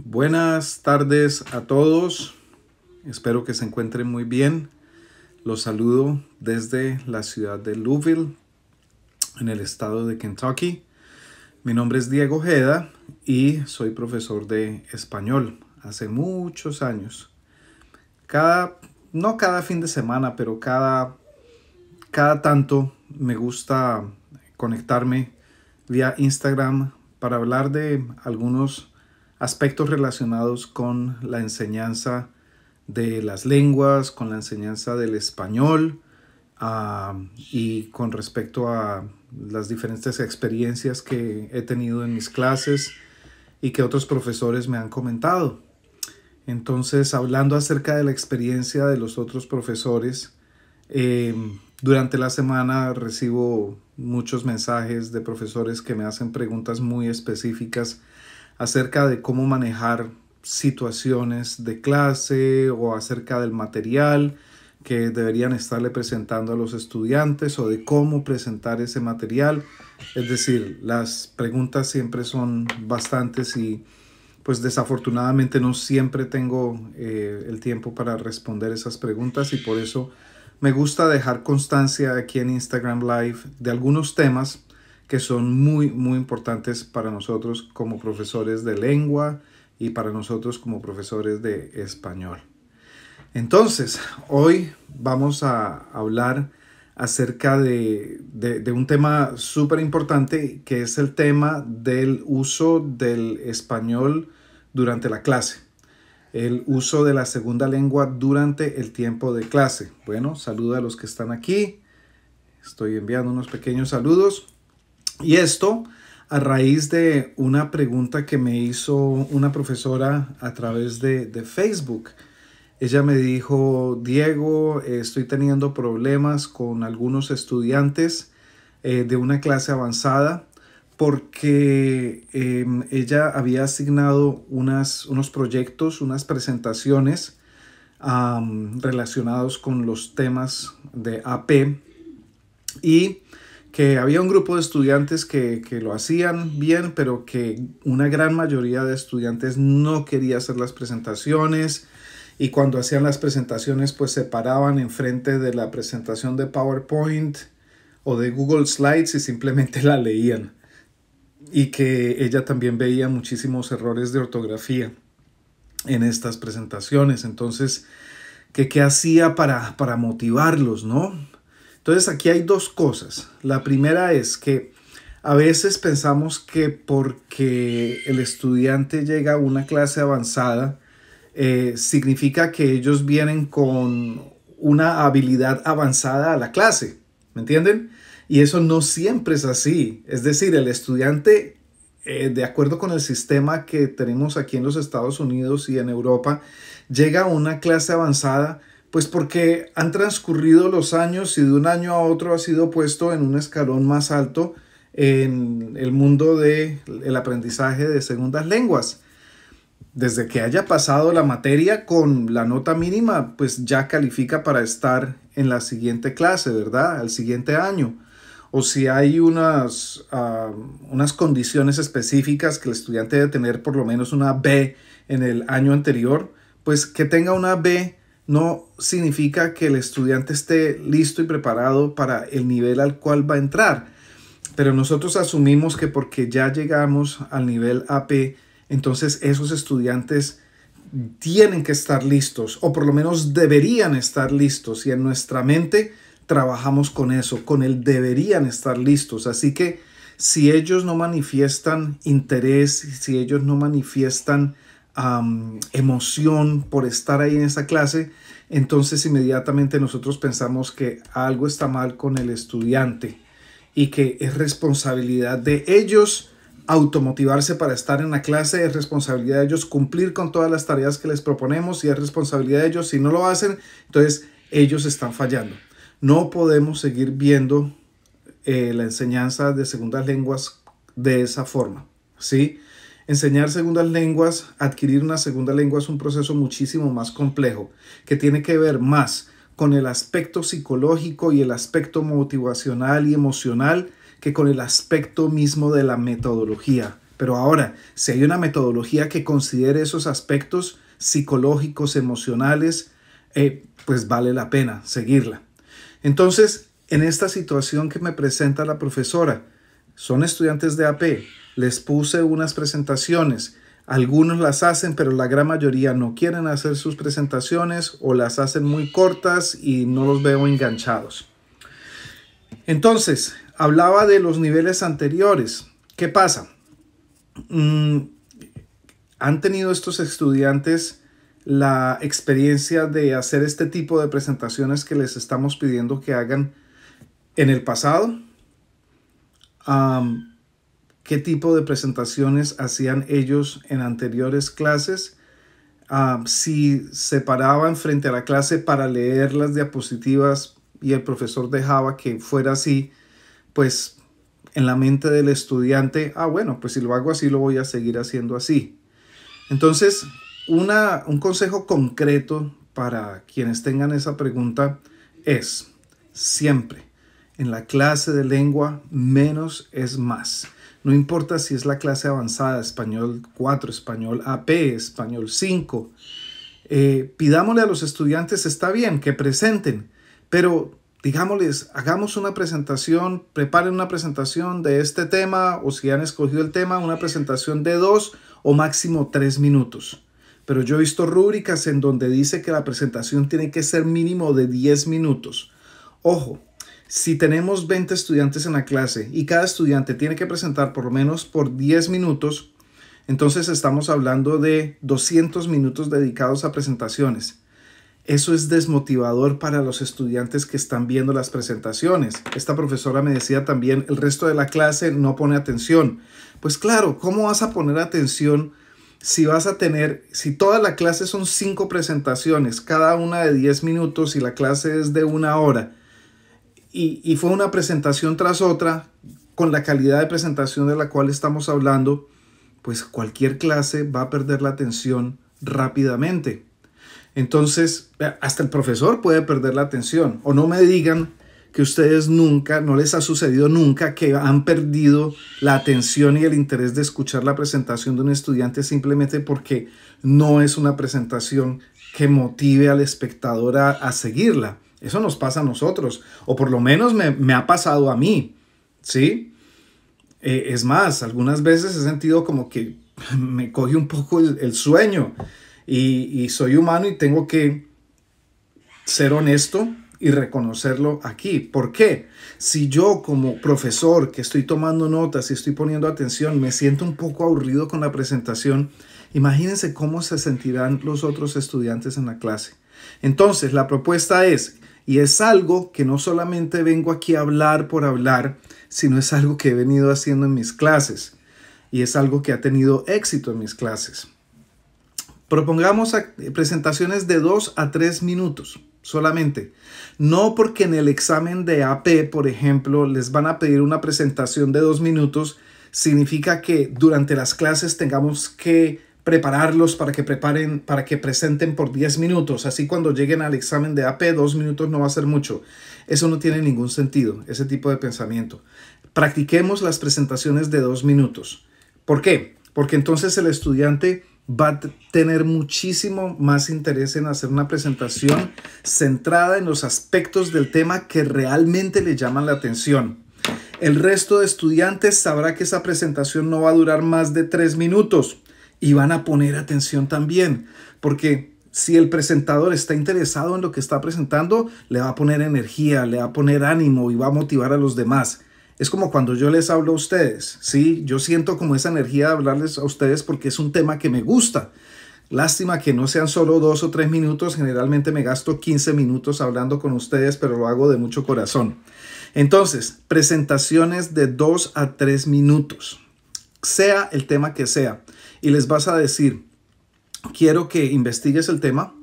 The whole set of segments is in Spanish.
Buenas tardes a todos. Espero que se encuentren muy bien. Los saludo desde la ciudad de Louisville, en el estado de Kentucky. Mi nombre es Diego Jeda y soy profesor de español hace muchos años. Cada, no cada fin de semana, pero cada, cada tanto me gusta conectarme vía Instagram para hablar de algunos aspectos relacionados con la enseñanza de las lenguas, con la enseñanza del español ah, y con respecto a las diferentes experiencias que he tenido en mis clases y que otros profesores me han comentado. Entonces, hablando acerca de la experiencia de los otros profesores, eh, durante la semana recibo muchos mensajes de profesores que me hacen preguntas muy específicas acerca de cómo manejar situaciones de clase o acerca del material que deberían estarle presentando a los estudiantes o de cómo presentar ese material. Es decir, las preguntas siempre son bastantes y pues desafortunadamente no siempre tengo eh, el tiempo para responder esas preguntas y por eso me gusta dejar constancia aquí en Instagram Live de algunos temas que son muy, muy importantes para nosotros como profesores de lengua y para nosotros como profesores de español. Entonces, hoy vamos a hablar acerca de, un tema súper importante que es el tema del uso del español durante la clase. El uso de la segunda lengua durante el tiempo de clase. Bueno, saluda a los que están aquí. Estoy enviando unos pequeños saludos. Y esto a raíz de una pregunta que me hizo una profesora a través de, Facebook. Ella me dijo, Diego, estoy teniendo problemas con algunos estudiantes eh, de una clase avanzada porque em, ella había asignado unas, unos proyectos, unas presentaciones relacionados con los temas de AP y que había un grupo de estudiantes que, lo hacían bien, pero que una gran mayoría de estudiantes no quería hacer las presentaciones y cuando hacían las presentaciones pues se paraban enfrente de la presentación de PowerPoint o de Google Slides y simplemente la leían y que ella también veía muchísimos errores de ortografía en estas presentaciones entonces que qué hacía para, para motivarlos no entonces aquí hay dos cosas. La primera es que a veces pensamos que porque el estudiante llega a una clase avanzada, eh, significa que ellos vienen con una habilidad avanzada a la clase, ¿me entienden? Y eso no siempre es así. Es decir, el estudiante, eh, de acuerdo con el sistema que tenemos aquí en los Estados Unidos y en Europa, llega a una clase avanzada pues porque han transcurrido los años y de un año a otro ha sido puesto en un escalón más alto en el mundo del el aprendizaje de segundas lenguas. Desde que haya pasado la materia con la nota mínima, pues ya califica para estar en la siguiente clase, ¿verdad? Al siguiente año. O si hay unas, ah, unas condiciones específicas que el estudiante debe tener por lo menos una B en el año anterior, pues que tenga una B no significa que el estudiante esté listo y preparado para el nivel al cual va a entrar. Pero nosotros asumimos que porque ya llegamos al nivel AP, entonces esos estudiantes tienen que estar listos, o por lo menos deberían estar listos. Y en nuestra mente trabajamos con eso, con el deberían estar listos. Así que si ellos no manifiestan interés, si ellos no manifiestan emoción por estar ahí en esa clase, entonces inmediatamente nosotros pensamos que algo está mal con el estudiante y que es responsabilidad de ellos automotivarse para estar en la clase, es responsabilidad de ellos cumplir con todas las tareas que les proponemos y es responsabilidad de ellos. Si no lo hacen, entonces ellos están fallando. No podemos seguir viendo eh, la enseñanza de segundas lenguas de esa forma, ¿sí? Enseñar segundas lenguas, adquirir una segunda lengua es un proceso muchísimo más complejo, que tiene que ver más con el aspecto psicológico y el aspecto motivacional y emocional que con el aspecto mismo de la metodología. Pero ahora, si hay una metodología que considere esos aspectos psicológicos, emocionales, eh, pues vale la pena seguirla. Entonces, en esta situación que me presenta la profesora, son estudiantes de AP. Les puse unas presentaciones. Algunos las hacen, pero la gran mayoría no quieren hacer sus presentaciones o las hacen muy cortas y no los veo enganchados. Entonces, hablaba de los niveles anteriores. ¿Qué pasa? Mm, han tenido estos estudiantes la experiencia de hacer este tipo de presentaciones que les estamos pidiendo que hagan en el pasado qué tipo de presentaciones hacían ellos en anteriores clases, si se paraban frente a la clase para leer las diapositivas y el profesor dejaba que fuera así, pues en la mente del estudiante, ah, bueno, pues si lo hago así, lo voy a seguir haciendo así. Entonces, un consejo concreto para quienes tengan esa pregunta es siempre en la clase de lengua, menos es más. No importa si es la clase avanzada, español 4, español AP, español 5. Eh, pidámosle a los estudiantes, está bien, que presenten, pero digámosles, hagamos una presentación, preparen una presentación de este tema o si han escogido el tema, una presentación de dos o máximo tres minutos. Pero yo he visto rúbricas en donde dice que la presentación tiene que ser mínimo de 10 minutos. Ojo, si tenemos 20 estudiantes en la clase y cada estudiante tiene que presentar por lo menos por 10 minutos, entonces estamos hablando de 200 minutos dedicados a presentaciones. Eso es desmotivador para los estudiantes que están viendo las presentaciones. Esta profesora me decía también, el resto de la clase no pone atención. Pues claro, ¿cómo vas a poner atención si vas a tener, si toda la clase son cinco presentaciones, cada una de 10 minutos y la clase es de una hora? y, fue una presentación tras otra, con la calidad de presentación de la cual estamos hablando, pues cualquier clase va a perder la atención rápidamente. Entonces, hasta el profesor puede perder la atención. O no me digan que ustedes nunca, no les ha sucedido nunca que han perdido la atención y el interés de escuchar la presentación de un estudiante simplemente porque no es una presentación que motive al espectador a seguirla. Eso nos pasa a nosotros, o por lo menos me, ha pasado a mí, ¿sí? Eh, es más, algunas veces he sentido como que me coge un poco el, sueño y, y soy humano y tengo que ser honesto y reconocerlo aquí. ¿Por qué? Si yo como profesor que estoy tomando notas y estoy poniendo atención me siento un poco aburrido con la presentación, imagínense cómo se sentirán los otros estudiantes en la clase. Entonces, la propuesta es y es algo que no solamente vengo aquí a hablar por hablar, sino es algo que he venido haciendo en mis clases. Y es algo que ha tenido éxito en mis clases. Propongamos presentaciones de 2 a 3 minutos solamente. No porque en el examen de AP, por ejemplo, les van a pedir una presentación de dos minutos, significa que durante las clases tengamos que prepararlos para que preparen, para que presenten por 10 minutos. Así cuando lleguen al examen de AP, dos minutos no va a ser mucho. Eso no tiene ningún sentido, ese tipo de pensamiento. Practiquemos las presentaciones de dos minutos. ¿Por qué? Porque entonces el estudiante va a tener muchísimo más interés en hacer una presentación centrada en los aspectos del tema que realmente le llaman la atención. El resto de estudiantes sabrá que esa presentación no va a durar más de tres minutos y van a poner atención también, porque si el presentador está interesado en lo que está presentando, le va a poner energía, le va a poner ánimo y va a motivar a los demás. Es como cuando yo les hablo a ustedes, ¿sí? Yo siento como esa energía de hablarles a ustedes porque es un tema que me gusta. Lástima que no sean solo dos o tres minutos, generalmente me gasto 15 minutos hablando con ustedes, pero lo hago de mucho corazón. Entonces, presentaciones de dos a tres minutos, sea el tema que sea y les vas a decir, quiero que investigues el tema,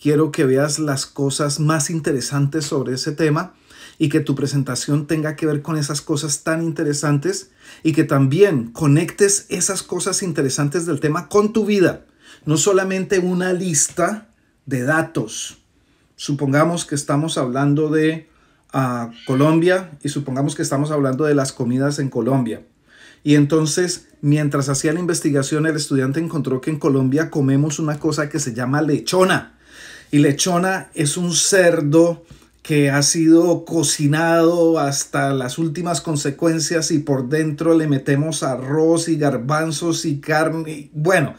quiero que veas las cosas más interesantes sobre ese tema y que tu presentación tenga que ver con esas cosas tan interesantes y que también conectes esas cosas interesantes del tema con tu vida, no solamente una lista de datos. Supongamos que estamos hablando de ah, Colombia y supongamos que estamos hablando de las comidas en Colombia. Y entonces, mientras hacía la investigación, el estudiante encontró que en Colombia comemos una cosa que se llama lechona. Y lechona es un cerdo que ha sido cocinado hasta las últimas consecuencias y por dentro le metemos arroz y garbanzos y carne. Bueno,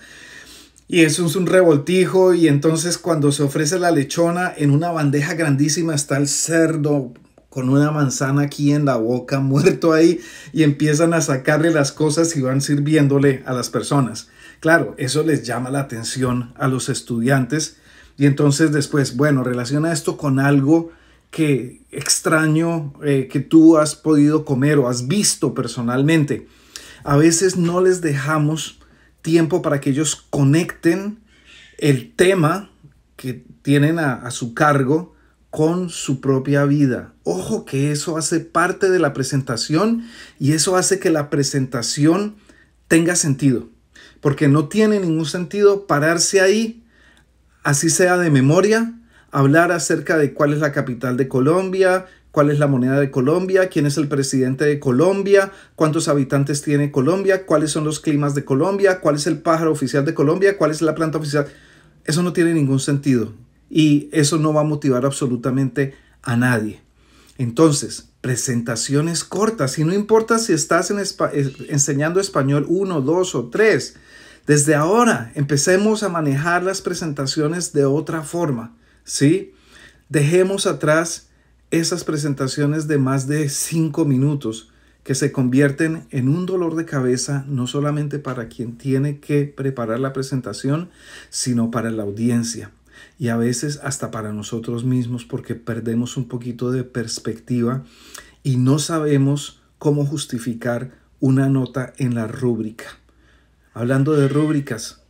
y eso es un revoltijo y entonces cuando se ofrece la lechona en una bandeja grandísima está el cerdo con una manzana aquí en la boca, muerto ahí, y empiezan a sacarle las cosas y van sirviéndole a las personas. Claro, eso les llama la atención a los estudiantes y entonces después, bueno, relaciona esto con algo que extraño eh, que tú has podido comer o has visto personalmente. A veces no les dejamos tiempo para que ellos conecten el tema que tienen a, a su cargo con su propia vida. Ojo que eso hace parte de la presentación y eso hace que la presentación tenga sentido. Porque no tiene ningún sentido pararse ahí, así sea de memoria, hablar acerca de cuál es la capital de Colombia, cuál es la moneda de Colombia, quién es el presidente de Colombia, cuántos habitantes tiene Colombia, cuáles son los climas de Colombia, cuál es el pájaro oficial de Colombia, cuál es la planta oficial. Eso no tiene ningún sentido y eso no va a motivar absolutamente a nadie. Entonces, presentaciones cortas y no importa si estás enseñando español 1, 2 o 3. Desde ahora empecemos a manejar las presentaciones de otra forma, ¿sí? Dejemos atrás esas presentaciones de más de 5 minutos que se convierten en un dolor de cabeza no solamente para quien tiene que preparar la presentación, sino para la audiencia y a veces hasta para nosotros mismos porque perdemos un poquito de perspectiva y no sabemos cómo justificar una nota en la rúbrica. Hablando de rúbricas,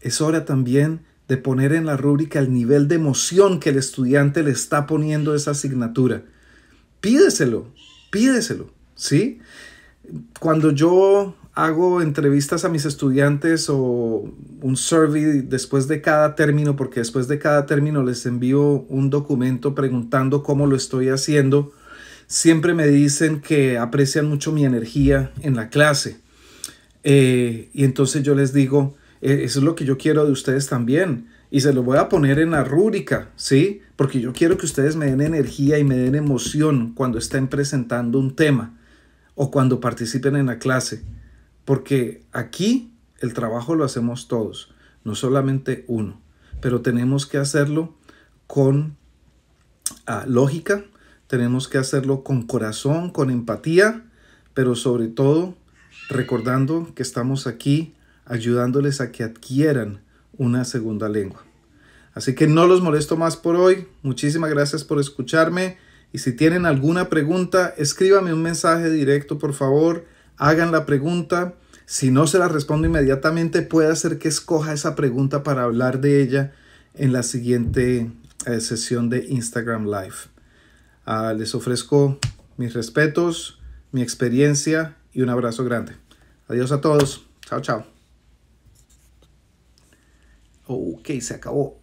es hora también de poner en la rúbrica el nivel de emoción que el estudiante le está poniendo a esa asignatura. Pídeselo, pídeselo, ¿sí? Cuando yo hago entrevistas a mis estudiantes o un survey después de cada término, porque después de cada término les envío un documento preguntando cómo lo estoy haciendo, siempre me dicen que aprecian mucho mi energía en la clase. Eh, y entonces yo les digo, e, eso es lo que yo quiero de ustedes también. Y se lo voy a poner en la rúbrica, ¿sí? Porque yo quiero que ustedes me den energía y me den emoción cuando estén presentando un tema o cuando participen en la clase. Porque aquí el trabajo lo hacemos todos, no solamente uno, pero tenemos que hacerlo con ah, lógica, tenemos que hacerlo con corazón, con empatía, pero sobre todo recordando que estamos aquí ayudándoles a que adquieran una segunda lengua. Así que no los molesto más por hoy. Muchísimas gracias por escucharme. Y si tienen alguna pregunta, escríbame un mensaje directo, por favor hagan la pregunta. Si no se la respondo inmediatamente, puede ser que escoja esa pregunta para hablar de ella en la siguiente eh, sesión de Instagram Live. Ah, les ofrezco mis respetos, mi experiencia y un abrazo grande. Adiós a todos. Chao, chao. Ok, se acabó.